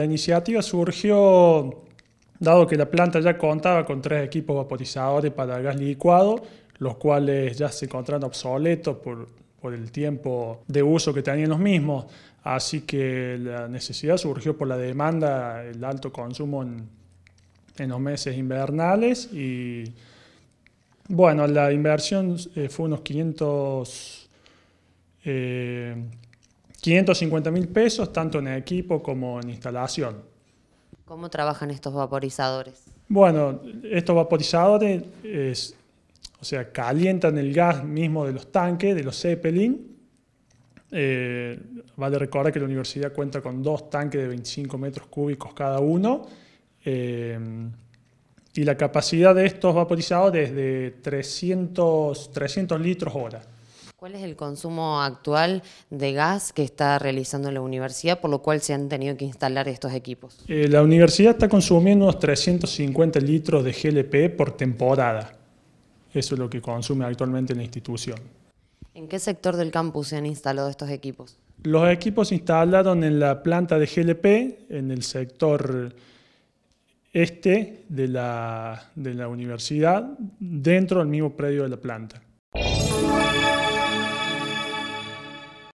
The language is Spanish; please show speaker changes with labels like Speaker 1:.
Speaker 1: La iniciativa surgió dado que la planta ya contaba con tres equipos vaporizadores para gas licuado, los cuales ya se encontraron obsoletos por, el tiempo de uso que tenían los mismos. Así que la necesidad surgió por la demanda, el alto consumo en, los meses invernales y bueno, la inversión eh, fue unos 500... 550 mil pesos, tanto en equipo como en instalación.
Speaker 2: ¿Cómo trabajan estos vaporizadores?
Speaker 1: Bueno, estos vaporizadores, o sea, calientan el gas mismo de los tanques, de los Zeppelin. Eh, vale recordar que la universidad cuenta con dos tanques de 25 metros cúbicos cada uno. Eh, y la capacidad de estos vaporizadores es de 300, 300 litros hora.
Speaker 2: ¿Cuál es el consumo actual de gas que está realizando la universidad, por lo cual se han tenido que instalar estos equipos?
Speaker 1: Eh, la universidad está consumiendo unos 350 litros de GLP por temporada. Eso es lo que consume actualmente la institución.
Speaker 2: ¿En qué sector del campus se han instalado estos equipos?
Speaker 1: Los equipos se instalaron en la planta de GLP, en el sector este de la universidad, dentro del mismo predio de la planta.